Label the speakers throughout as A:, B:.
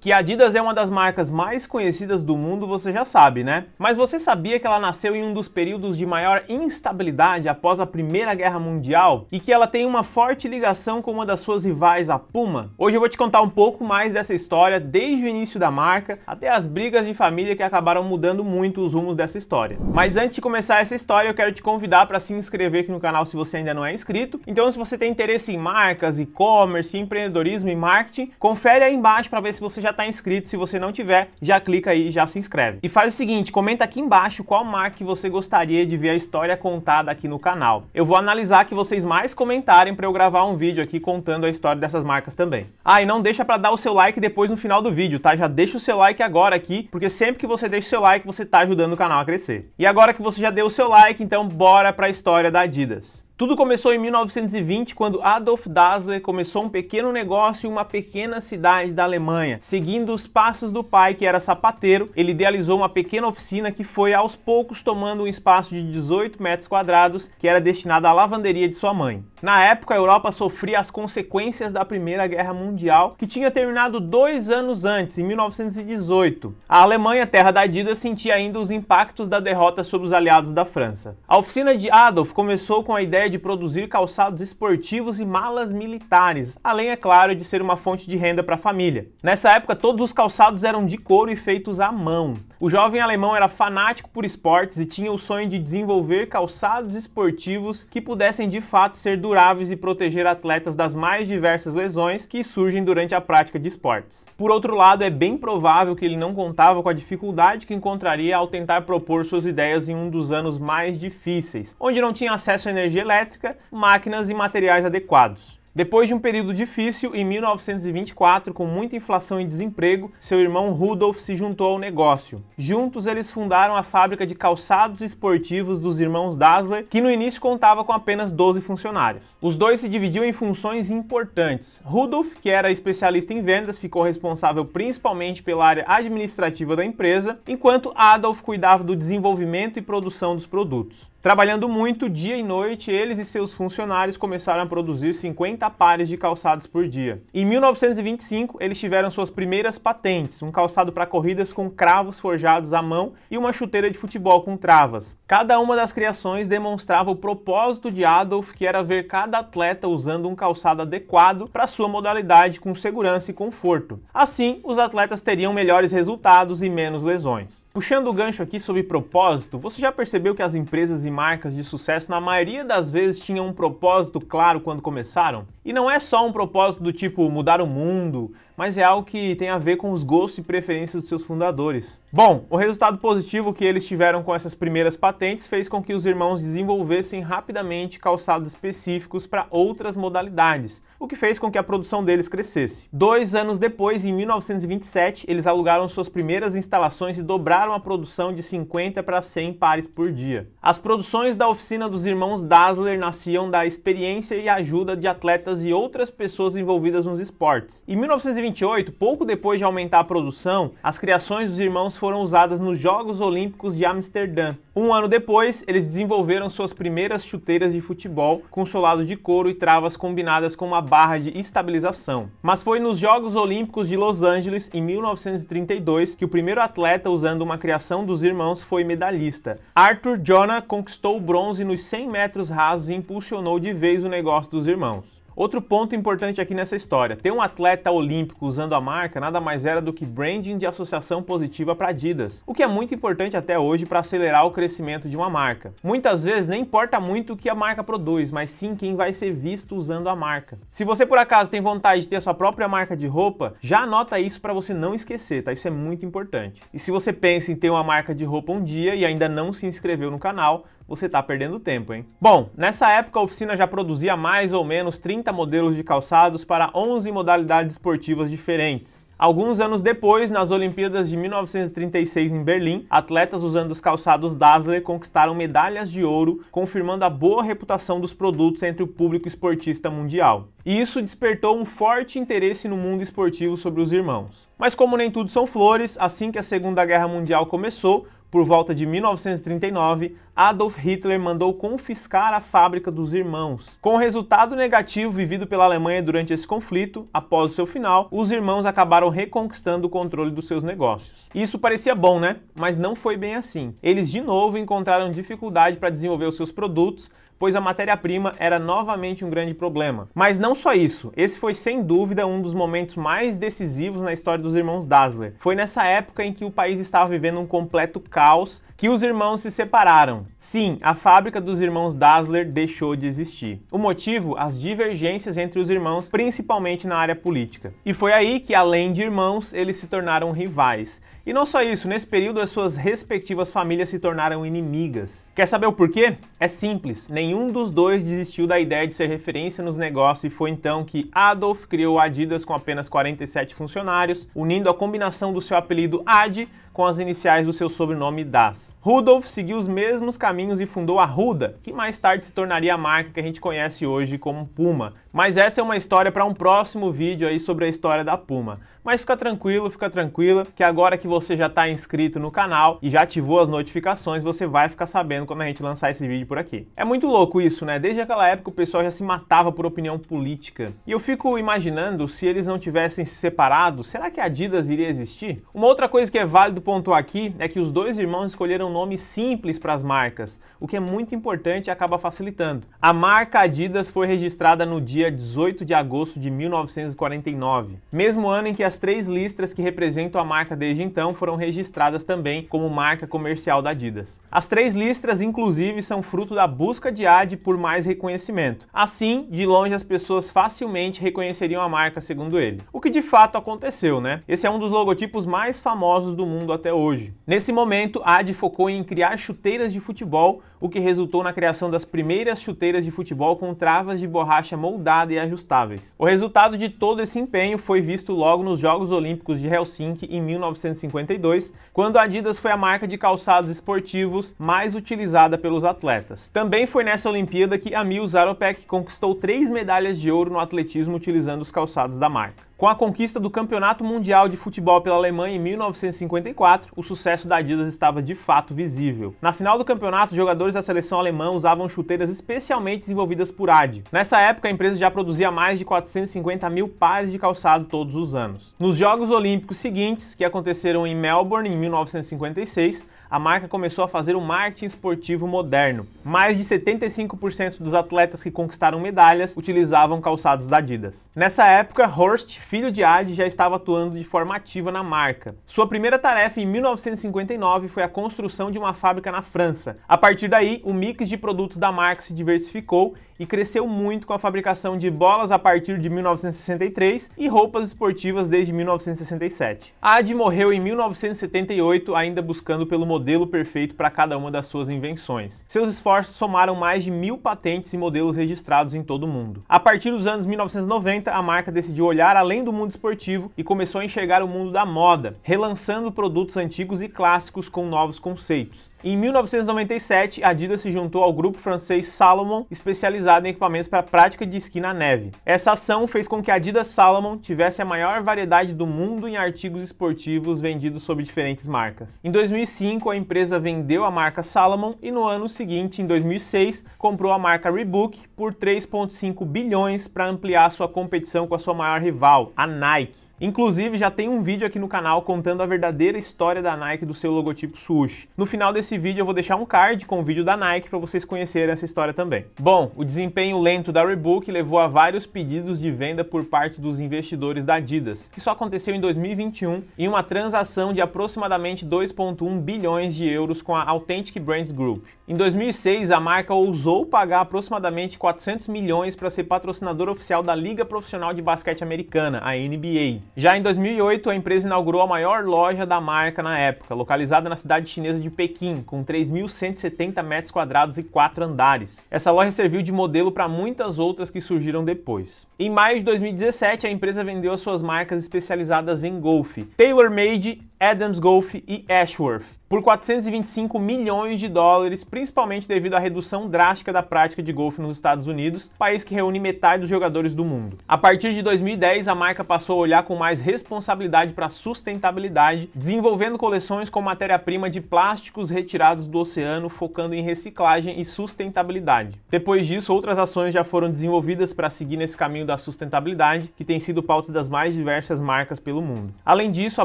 A: Que a Adidas é uma das marcas mais conhecidas do mundo, você já sabe, né? Mas você sabia que ela nasceu em um dos períodos de maior instabilidade após a Primeira Guerra Mundial e que ela tem uma forte ligação com uma das suas rivais, a Puma? Hoje eu vou te contar um pouco mais dessa história, desde o início da marca até as brigas de família que acabaram mudando muito os rumos dessa história. Mas antes de começar essa história, eu quero te convidar para se inscrever aqui no canal se você ainda não é inscrito. Então, se você tem interesse em marcas, e-commerce, empreendedorismo e marketing, confere aí embaixo para ver se você já já está inscrito. Se você não tiver, já clica aí e já se inscreve. E faz o seguinte, comenta aqui embaixo qual marca você gostaria de ver a história contada aqui no canal. Eu vou analisar que vocês mais comentarem para eu gravar um vídeo aqui contando a história dessas marcas também. Ah, e não deixa para dar o seu like depois no final do vídeo, tá? Já deixa o seu like agora aqui, porque sempre que você deixa o seu like, você está ajudando o canal a crescer. E agora que você já deu o seu like, então bora para a história da Adidas. Tudo começou em 1920, quando Adolf Dassler começou um pequeno negócio em uma pequena cidade da Alemanha. Seguindo os passos do pai, que era sapateiro, ele idealizou uma pequena oficina que foi aos poucos tomando um espaço de 18 metros quadrados, que era destinado à lavanderia de sua mãe. Na época, a Europa sofria as consequências da Primeira Guerra Mundial, que tinha terminado dois anos antes, em 1918. A Alemanha, terra da Adidas, sentia ainda os impactos da derrota sobre os aliados da França. A oficina de Adolf começou com a ideia de produzir calçados esportivos e malas militares, além, é claro, de ser uma fonte de renda para a família. Nessa época, todos os calçados eram de couro e feitos à mão. O jovem alemão era fanático por esportes e tinha o sonho de desenvolver calçados esportivos que pudessem de fato ser duráveis e proteger atletas das mais diversas lesões que surgem durante a prática de esportes. Por outro lado, é bem provável que ele não contava com a dificuldade que encontraria ao tentar propor suas ideias em um dos anos mais difíceis, onde não tinha acesso a energia elétrica, máquinas e materiais adequados. Depois de um período difícil, em 1924, com muita inflação e desemprego, seu irmão Rudolf se juntou ao negócio. Juntos, eles fundaram a fábrica de calçados esportivos dos irmãos Dassler, que no início contava com apenas 12 funcionários. Os dois se dividiam em funções importantes. Rudolf, que era especialista em vendas, ficou responsável principalmente pela área administrativa da empresa, enquanto Adolf cuidava do desenvolvimento e produção dos produtos. Trabalhando muito dia e noite, eles e seus funcionários começaram a produzir 50 pares de calçados por dia. Em 1925, eles tiveram suas primeiras patentes: um calçado para corridas com cravos forjados à mão e uma chuteira de futebol com travas. Cada uma das criações demonstrava o propósito de Adolf, que era ver cada atleta usando um calçado adequado para sua modalidade com segurança e conforto. Assim, os atletas teriam melhores resultados e menos lesões. Puxando o gancho aqui sobre propósito, você já percebeu que as empresas e marcas de sucesso na maioria das vezes tinham um propósito claro quando começaram? E não é só um propósito do tipo mudar o mundo, mas é algo que tem a ver com os gostos e preferências dos seus fundadores. Bom, o resultado positivo que eles tiveram com essas primeiras patentes fez com que os irmãos desenvolvessem rapidamente calçados específicos para outras modalidades, o que fez com que a produção deles crescesse. Dois anos depois, em 1927, eles alugaram suas primeiras instalações e dobraram a produção de 50 para 100 pares por dia. As produções da oficina dos irmãos Dassler nasciam da experiência e ajuda de atletas atletas e outras pessoas envolvidas nos esportes. Em 1928, pouco depois de aumentar a produção, as criações dos irmãos foram usadas nos Jogos Olímpicos de Amsterdã. Um ano depois, eles desenvolveram suas primeiras chuteiras de futebol com solado de couro e travas combinadas com uma barra de estabilização. Mas foi nos Jogos Olímpicos de Los Angeles, em 1932, que o primeiro atleta usando uma criação dos irmãos foi medalhista. Arthur Jonah conquistou o bronze nos 100 metros rasos e impulsionou de vez o negócio dos irmãos. Outro ponto importante aqui nessa história: ter um atleta olímpico usando a marca nada mais era do que branding de associação positiva para Adidas, o que é muito importante até hoje para acelerar o crescimento de uma marca. Muitas vezes nem importa muito o que a marca produz, mas sim quem vai ser visto usando a marca. Se você por acaso tem vontade de ter a sua própria marca de roupa, já anota isso para você não esquecer, tá? Isso é muito importante. E se você pensa em ter uma marca de roupa um dia e ainda não se inscreveu no canal, você está perdendo tempo, hein? Bom, nessa época a oficina já produzia mais ou menos 30 modelos de calçados para 11 modalidades esportivas diferentes. Alguns anos depois, nas Olimpíadas de 1936 em Berlim, atletas usando os calçados Dazzler conquistaram medalhas de ouro, confirmando a boa reputação dos produtos entre o público esportista mundial. E isso despertou um forte interesse no mundo esportivo sobre os irmãos. Mas como nem tudo são flores, assim que a Segunda Guerra Mundial começou, por volta de 1939, Adolf Hitler mandou confiscar a fábrica dos irmãos. Com o resultado negativo vivido pela Alemanha durante esse conflito, após o seu final, os irmãos acabaram reconquistando o controle dos seus negócios. Isso parecia bom, né? Mas não foi bem assim. Eles de novo encontraram dificuldade para desenvolver os seus produtos, pois a matéria-prima era novamente um grande problema. Mas não só isso, esse foi sem dúvida um dos momentos mais decisivos na história dos irmãos Dassler. Foi nessa época em que o país estava vivendo um completo caos que os irmãos se separaram. Sim, a fábrica dos irmãos Dassler deixou de existir. O motivo? As divergências entre os irmãos, principalmente na área política. E foi aí que, além de irmãos, eles se tornaram rivais. E não só isso, nesse período as suas respectivas famílias se tornaram inimigas. Quer saber o porquê? É simples, nenhum dos dois desistiu da ideia de ser referência nos negócios e foi então que Adolf criou a Adidas com apenas 47 funcionários, unindo a combinação do seu apelido Ad com as iniciais do seu sobrenome Das. Rudolf seguiu os mesmos caminhos e fundou a Ruda, que mais tarde se tornaria a marca que a gente conhece hoje como Puma, mas essa é uma história para um próximo vídeo aí sobre a história da Puma. Mas fica tranquilo, fica tranquila, que agora que você já está inscrito no canal e já ativou as notificações, você vai ficar sabendo quando a gente lançar esse vídeo por aqui. É muito louco isso, né? Desde aquela época o pessoal já se matava por opinião política. E eu fico imaginando se eles não tivessem se separado, será que a Adidas iria existir? Uma outra coisa que é válido pontuar aqui é que os dois irmãos escolheram nomes simples para as marcas, o que é muito importante e acaba facilitando. A marca Adidas foi registrada no dia dia 18 de agosto de 1949, mesmo ano em que as três listras que representam a marca desde então foram registradas também como marca comercial da Adidas. As três listras, inclusive, são fruto da busca de Ad por mais reconhecimento. Assim, de longe as pessoas facilmente reconheceriam a marca, segundo ele. O que de fato aconteceu, né? Esse é um dos logotipos mais famosos do mundo até hoje. Nesse momento, Ad focou em criar chuteiras de futebol, o que resultou na criação das primeiras chuteiras de futebol com travas de borracha moldadas e ajustáveis. O resultado de todo esse empenho foi visto logo nos Jogos Olímpicos de Helsinki em 1952, quando a Adidas foi a marca de calçados esportivos mais utilizada pelos atletas. Também foi nessa Olimpíada que Amil Zaropek conquistou três medalhas de ouro no atletismo utilizando os calçados da marca. Com a conquista do Campeonato Mundial de Futebol pela Alemanha em 1954, o sucesso da Adidas estava de fato visível. Na final do campeonato, jogadores da seleção alemã usavam chuteiras especialmente desenvolvidas por AD. Nessa época, a empresa já produzia mais de 450 mil pares de calçado todos os anos. Nos Jogos Olímpicos seguintes, que aconteceram em Melbourne em 1956, a marca começou a fazer o marketing esportivo moderno. Mais de 75% dos atletas que conquistaram medalhas utilizavam calçados da Adidas. Nessa época, Horst, filho de Adi, já estava atuando de forma ativa na marca. Sua primeira tarefa em 1959 foi a construção de uma fábrica na França. A partir daí, o mix de produtos da marca se diversificou e cresceu muito com a fabricação de bolas a partir de 1963 e roupas esportivas desde 1967. A AD morreu em 1978, ainda buscando pelo modelo perfeito para cada uma das suas invenções. Seus esforços somaram mais de mil patentes e modelos registrados em todo o mundo. A partir dos anos 1990, a marca decidiu olhar além do mundo esportivo e começou a enxergar o mundo da moda, relançando produtos antigos e clássicos com novos conceitos. Em 1997, a Adidas se juntou ao grupo francês Salomon, especializado em equipamentos para prática de esqui na neve. Essa ação fez com que a Adidas Salomon tivesse a maior variedade do mundo em artigos esportivos vendidos sob diferentes marcas. Em 2005, a empresa vendeu a marca Salomon e no ano seguinte, em 2006, comprou a marca Reebok por 3,5 bilhões para ampliar sua competição com a sua maior rival, a Nike. Inclusive, já tem um vídeo aqui no canal contando a verdadeira história da Nike do seu logotipo sushi. No final desse vídeo eu vou deixar um card com o vídeo da Nike para vocês conhecerem essa história também. Bom, o desempenho lento da Reebok levou a vários pedidos de venda por parte dos investidores da Adidas, que só aconteceu em 2021 em uma transação de aproximadamente 2.1 bilhões de euros com a Authentic Brands Group. Em 2006, a marca ousou pagar aproximadamente 400 milhões para ser patrocinadora oficial da Liga Profissional de Basquete Americana, a NBA. Já em 2008, a empresa inaugurou a maior loja da marca na época, localizada na cidade chinesa de Pequim, com 3.170 metros quadrados e 4 andares. Essa loja serviu de modelo para muitas outras que surgiram depois. Em maio de 2017, a empresa vendeu as suas marcas especializadas em golfe: TaylorMade, Adams Golf e Ashworth por 425 milhões de dólares, principalmente devido à redução drástica da prática de golfe nos Estados Unidos, país que reúne metade dos jogadores do mundo. A partir de 2010, a marca passou a olhar com mais responsabilidade para a sustentabilidade, desenvolvendo coleções com matéria-prima de plásticos retirados do oceano, focando em reciclagem e sustentabilidade. Depois disso, outras ações já foram desenvolvidas para seguir nesse caminho da sustentabilidade, que tem sido pauta das mais diversas marcas pelo mundo. Além disso, a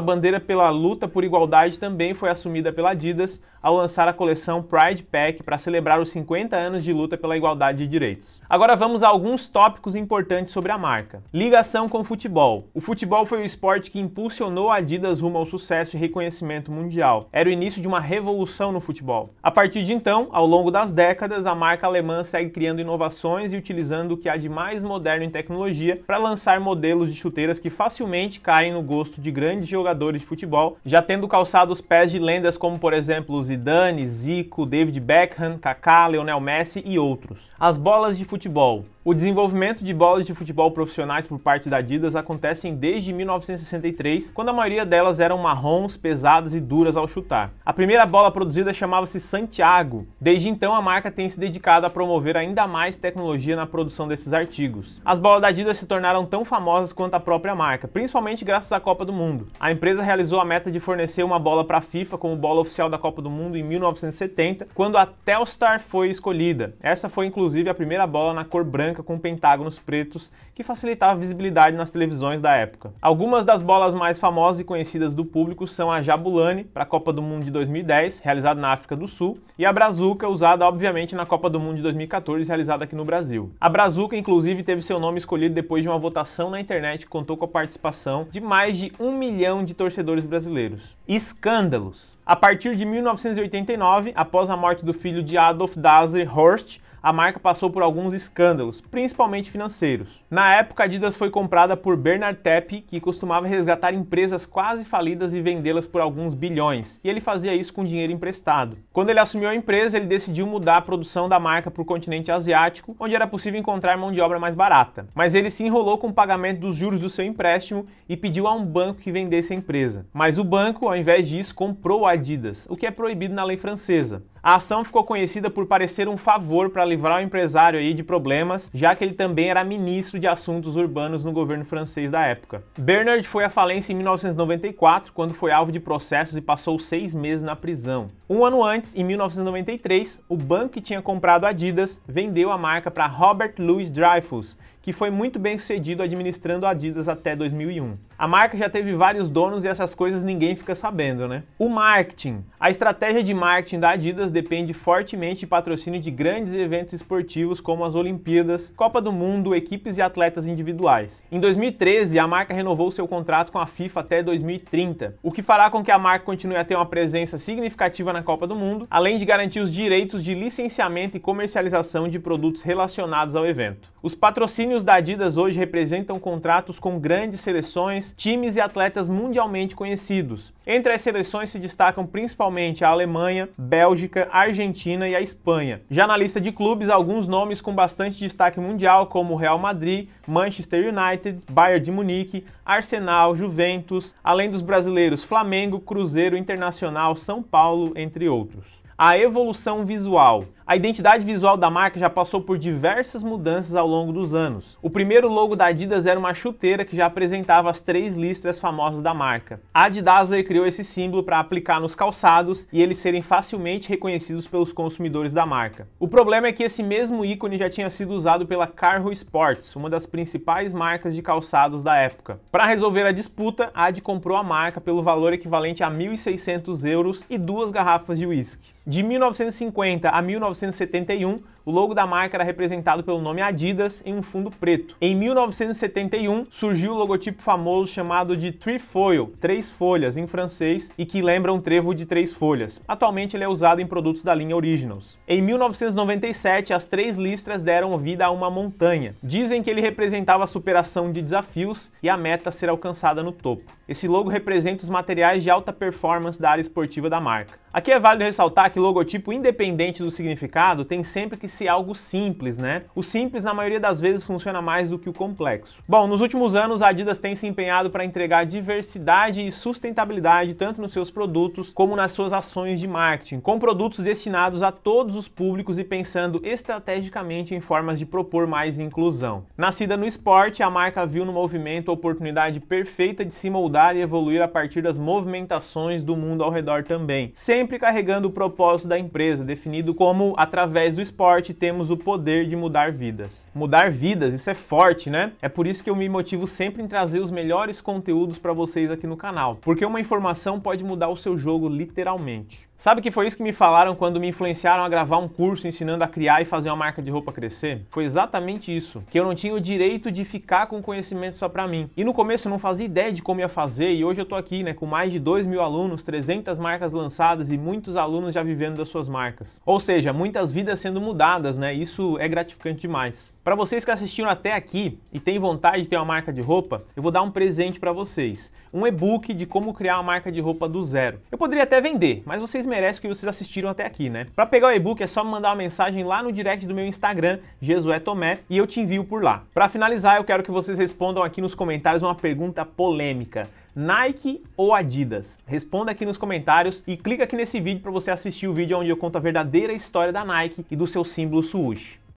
A: bandeira pela luta por igualdade também foi assumida pela Adidas ao lançar a coleção Pride Pack para celebrar os 50 anos de luta pela igualdade de direitos. Agora vamos a alguns tópicos importantes sobre a marca. Ligação com o futebol. O futebol foi o esporte que impulsionou a Adidas rumo ao sucesso e reconhecimento mundial. Era o início de uma revolução no futebol. A partir de então, ao longo das décadas, a marca alemã segue criando inovações e utilizando o que há de mais moderno em tecnologia para lançar modelos de chuteiras que facilmente caem no gosto de grandes jogadores de futebol, já tendo calçado os pés de lendas como como por exemplo Zidane, Zico, David Beckham, Kaká, Leonel Messi e outros. As bolas de futebol. O desenvolvimento de bolas de futebol profissionais por parte da Adidas acontecem desde 1963, quando a maioria delas eram marrons, pesadas e duras ao chutar. A primeira bola produzida chamava-se Santiago. Desde então, a marca tem se dedicado a promover ainda mais tecnologia na produção desses artigos. As bolas da Adidas se tornaram tão famosas quanto a própria marca, principalmente graças à Copa do Mundo. A empresa realizou a meta de fornecer uma bola para a FIFA como bola oficial da Copa do Mundo em 1970, quando a Telstar foi escolhida. Essa foi inclusive a primeira bola na cor branca branca com pentágonos pretos que facilitava a visibilidade nas televisões da época. Algumas das bolas mais famosas e conhecidas do público são a Jabulani para a Copa do Mundo de 2010, realizada na África do Sul, e a Brazuca, usada obviamente na Copa do Mundo de 2014, realizada aqui no Brasil. A Brazuca, inclusive, teve seu nome escolhido depois de uma votação na internet que contou com a participação de mais de um milhão de torcedores brasileiros. Escândalos! A partir de 1989, após a morte do filho de Adolf Dassler Horst, a marca passou por alguns escândalos, principalmente financeiros. Na época, a Adidas foi comprada por Bernard Tapie, que costumava resgatar empresas quase falidas e vendê-las por alguns bilhões, e ele fazia isso com dinheiro emprestado. Quando ele assumiu a empresa, ele decidiu mudar a produção da marca para o continente asiático, onde era possível encontrar mão de obra mais barata. Mas ele se enrolou com o pagamento dos juros do seu empréstimo e pediu a um banco que vendesse a empresa. Mas o banco, ao invés disso, comprou a Adidas, o que é proibido na lei francesa. A ação ficou conhecida por parecer um favor para livrar o empresário aí de problemas, já que ele também era ministro de assuntos urbanos no governo francês da época. Bernard foi à falência em 1994, quando foi alvo de processos e passou seis meses na prisão. Um ano antes, em 1993, o banco que tinha comprado Adidas vendeu a marca para Robert Louis Dreyfus, que foi muito bem sucedido administrando a Adidas até 2001. A marca já teve vários donos e essas coisas ninguém fica sabendo, né? O marketing. A estratégia de marketing da Adidas depende fortemente de patrocínio de grandes eventos esportivos como as Olimpíadas, Copa do Mundo, equipes e atletas individuais. Em 2013, a marca renovou seu contrato com a FIFA até 2030, o que fará com que a marca continue a ter uma presença significativa na Copa do Mundo, além de garantir os direitos de licenciamento e comercialização de produtos relacionados ao evento. Os patrocínios da Adidas hoje representam contratos com grandes seleções, times e atletas mundialmente conhecidos. Entre as seleções se destacam principalmente a Alemanha, Bélgica, Argentina e a Espanha. Já na lista de clubes, alguns nomes com bastante destaque mundial, como Real Madrid, Manchester United, Bayern de Munique, Arsenal, Juventus, além dos brasileiros Flamengo, Cruzeiro, Internacional, São Paulo, entre outros. A evolução visual. A identidade visual da marca já passou por diversas mudanças ao longo dos anos. O primeiro logo da Adidas era uma chuteira que já apresentava as três listras famosas da marca. A Adidasler criou esse símbolo para aplicar nos calçados e eles serem facilmente reconhecidos pelos consumidores da marca. O problema é que esse mesmo ícone já tinha sido usado pela Carro Sports, uma das principais marcas de calçados da época. Para resolver a disputa, a Adidas comprou a marca pelo valor equivalente a 1.600 euros e duas garrafas de uísque de 1950 a 1971 o logo da marca era representado pelo nome Adidas em um fundo preto. Em 1971, surgiu o logotipo famoso chamado de Trifoil, três folhas em francês, e que lembra um trevo de três folhas. Atualmente ele é usado em produtos da linha Originals. Em 1997, as três listras deram vida a uma montanha. Dizem que ele representava a superação de desafios e a meta ser alcançada no topo. Esse logo representa os materiais de alta performance da área esportiva da marca. Aqui é válido ressaltar que logotipo independente do significado tem sempre que ser algo simples, né? O simples na maioria das vezes funciona mais do que o complexo. Bom, nos últimos anos a Adidas tem se empenhado para entregar diversidade e sustentabilidade tanto nos seus produtos como nas suas ações de marketing, com produtos destinados a todos os públicos e pensando estrategicamente em formas de propor mais inclusão. Nascida no esporte, a marca viu no movimento a oportunidade perfeita de se moldar e evoluir a partir das movimentações do mundo ao redor também, sempre carregando o propósito da empresa, definido como através do esporte temos o poder de mudar vidas. Mudar vidas, isso é forte, né? É por isso que eu me motivo sempre em trazer os melhores conteúdos para vocês aqui no canal, porque uma informação pode mudar o seu jogo literalmente. Sabe que foi isso que me falaram quando me influenciaram a gravar um curso ensinando a criar e fazer uma marca de roupa crescer? Foi exatamente isso, que eu não tinha o direito de ficar com o conhecimento só para mim. E no começo eu não fazia ideia de como ia fazer e hoje eu tô aqui, né, com mais de 2 mil alunos, 300 marcas lançadas e muitos alunos já vivendo das suas marcas. Ou seja, muitas vidas sendo mudadas, né, isso é gratificante demais. Para vocês que assistiram até aqui e têm vontade de ter uma marca de roupa, eu vou dar um presente para vocês, um e-book de como criar uma marca de roupa do zero. Eu poderia até vender, mas vocês vocês merecem vocês assistiram até aqui, né? Para pegar o e-book é só me mandar uma mensagem lá no direct do meu Instagram, Jesué Tomé, e eu te envio por lá. Para finalizar, eu quero que vocês respondam aqui nos comentários uma pergunta polêmica. Nike ou Adidas? Responda aqui nos comentários e clica aqui nesse vídeo para você assistir o vídeo onde eu conto a verdadeira história da Nike e do seu símbolo swoosh.